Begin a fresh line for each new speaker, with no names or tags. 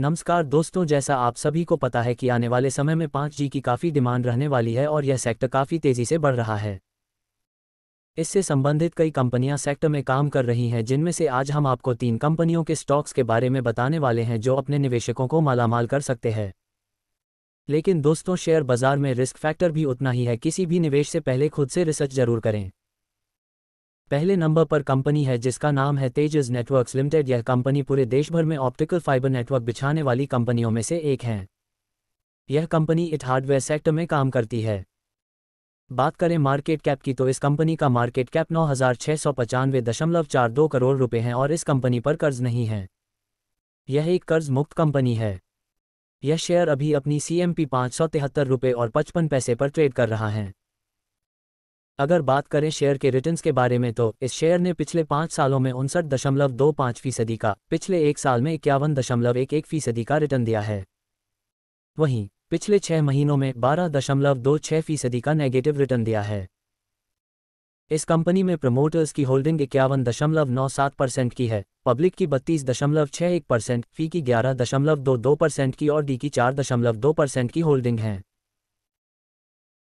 नमस्कार दोस्तों जैसा आप सभी को पता है कि आने वाले समय में पाँच जी की काफ़ी डिमांड रहने वाली है और यह सेक्टर काफ़ी तेज़ी से बढ़ रहा है इससे संबंधित कई कंपनियां सेक्टर में काम कर रही हैं जिनमें से आज हम आपको तीन कंपनियों के स्टॉक्स के बारे में बताने वाले हैं जो अपने निवेशकों को मालामाल कर सकते हैं लेकिन दोस्तों शेयर बाजार में रिस्क फैक्टर भी उतना ही है किसी भी निवेश से पहले खुद से रिसर्च जरूर करें पहले नंबर पर कंपनी है जिसका नाम है तेजस नेटवर्क्स लिमिटेड यह कंपनी पूरे देश भर में ऑप्टिकल फाइबर नेटवर्क बिछाने वाली कंपनियों में से एक है यह कंपनी इट हार्डवेयर सेक्टर में काम करती है बात करें मार्केट कैप की तो इस कंपनी का मार्केट कैप नौ हज़ार छह सौ पचानवे दशमलव चार दो करोड़ रुपए है और इस कंपनी पर कर्ज नहीं है यह एक कर्ज मुक्त कंपनी है यह शेयर अभी अपनी सीएमपी एम सौ तिहत्तर रुपये और पचपन पैसे पर ट्रेड कर रहा है अगर बात करें शेयर के रिटर्न्स के बारे में तो इस शेयर ने पिछले पाँच सालों में उनसठ दशमलव दो पाँच फीसदी का पिछले एक साल में इक्यावन दशमलव एक एक फीसदी का रिटर्न दिया है वहीं पिछले छह महीनों में बारह दशमलव दो छह फीसदी का नेगेटिव रिटर्न दिया है इस कंपनी में प्रमोटर्स की होल्डिंग इक्यावन दशमलव नौ सात परसेंट की है पब्लिक की बत्तीस दशमलव छह एक परसेंट फी की ग्यारह दशमलव दो दो परसेंट की और डी की चार दशमलव दो परसेंट की होल्डिंग है